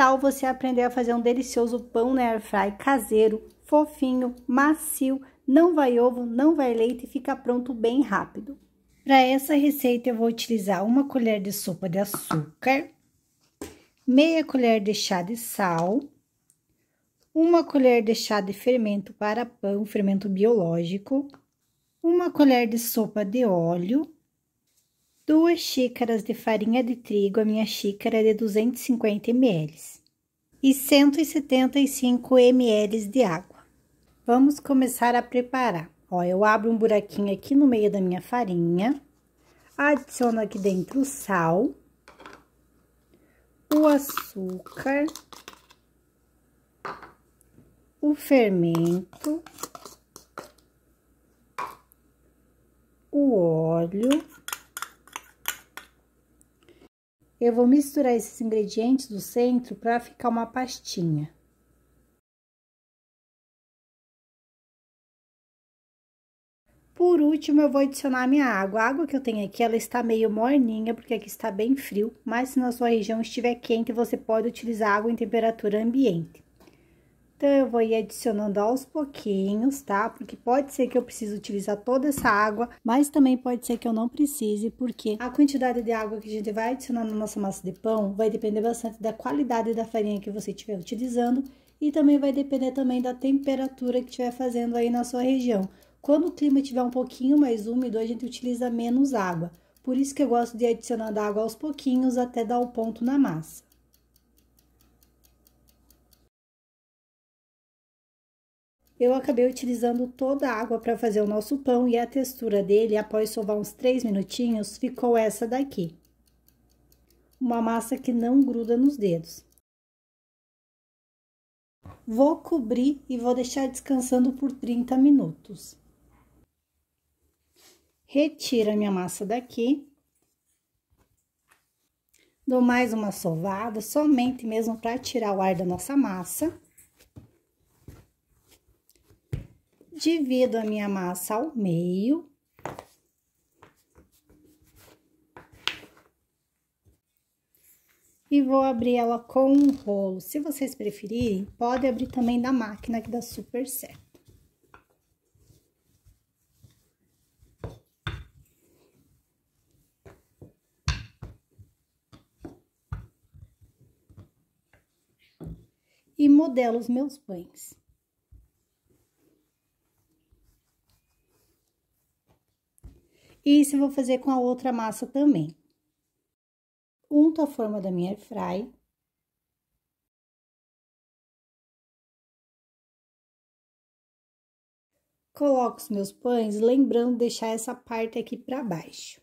tal você aprender a fazer um delicioso pão na air fry caseiro, fofinho, macio, não vai ovo, não vai leite e fica pronto bem rápido. Para essa receita eu vou utilizar uma colher de sopa de açúcar, meia colher de chá de sal, uma colher de chá de fermento para pão, fermento biológico, uma colher de sopa de óleo, 2 xícaras de farinha de trigo, a minha xícara é de 250 ml, e 175 ml de água. Vamos começar a preparar. Ó, eu abro um buraquinho aqui no meio da minha farinha, adiciono aqui dentro o sal, o açúcar, o fermento, o óleo Eu vou misturar esses ingredientes do centro para ficar uma pastinha. Por último, eu vou adicionar minha água. A água que eu tenho aqui, ela está meio morninha, porque aqui está bem frio. Mas se na sua região estiver quente, você pode utilizar água em temperatura ambiente. Então, eu vou ir adicionando aos pouquinhos, tá? Porque pode ser que eu precise utilizar toda essa água, mas também pode ser que eu não precise, porque a quantidade de água que a gente vai adicionar na nossa massa de pão vai depender bastante da qualidade da farinha que você estiver utilizando e também vai depender também da temperatura que estiver fazendo aí na sua região. Quando o clima estiver um pouquinho mais úmido, a gente utiliza menos água. Por isso que eu gosto de adicionar água aos pouquinhos até dar o ponto na massa. Eu acabei utilizando toda a água para fazer o nosso pão e a textura dele, após sovar uns 3 minutinhos, ficou essa daqui. Uma massa que não gruda nos dedos. Vou cobrir e vou deixar descansando por 30 minutos. Retiro a minha massa daqui. Dou mais uma sovada, somente mesmo para tirar o ar da nossa massa. divido a minha massa ao meio. E vou abrir ela com um rolo. Se vocês preferirem, pode abrir também da máquina que dá super certo. e modelo os meus pães. E isso eu vou fazer com a outra massa também. Unto a forma da minha fry. Coloco os meus pães, lembrando de deixar essa parte aqui para baixo.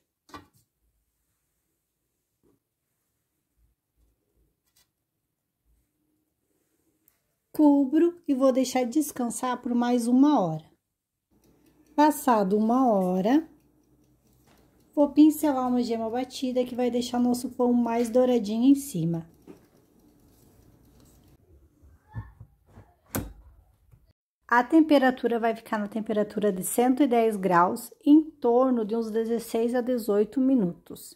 cubro e vou deixar descansar por mais uma hora. Passado uma hora, Vou pincelar uma gema batida que vai deixar nosso pão mais douradinho em cima. A temperatura vai ficar na temperatura de 110 graus, em torno de uns 16 a 18 minutos.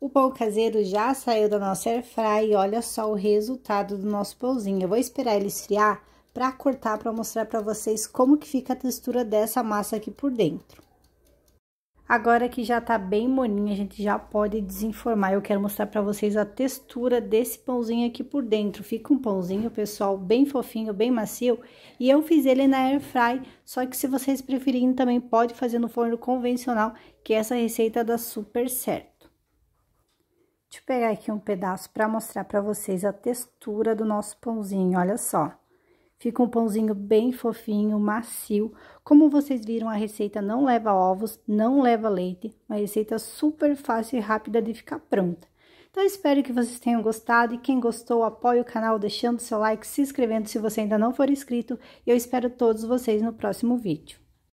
O pão caseiro já saiu da nossa airfry e olha só o resultado do nosso pãozinho. Eu vou esperar ele esfriar para cortar, para mostrar para vocês como que fica a textura dessa massa aqui por dentro. Agora que já tá bem molinha, a gente já pode desenformar. Eu quero mostrar para vocês a textura desse pãozinho aqui por dentro. Fica um pãozinho, pessoal, bem fofinho, bem macio. E eu fiz ele na air fry, só que se vocês preferirem também pode fazer no forno convencional, que essa receita dá super certo. Deixa eu pegar aqui um pedaço para mostrar para vocês a textura do nosso pãozinho, olha só. Fica um pãozinho bem fofinho, macio. Como vocês viram, a receita não leva ovos, não leva leite. Uma receita super fácil e rápida de ficar pronta. Então, espero que vocês tenham gostado. E quem gostou, apoie o canal deixando seu like, se inscrevendo se você ainda não for inscrito. E eu espero todos vocês no próximo vídeo.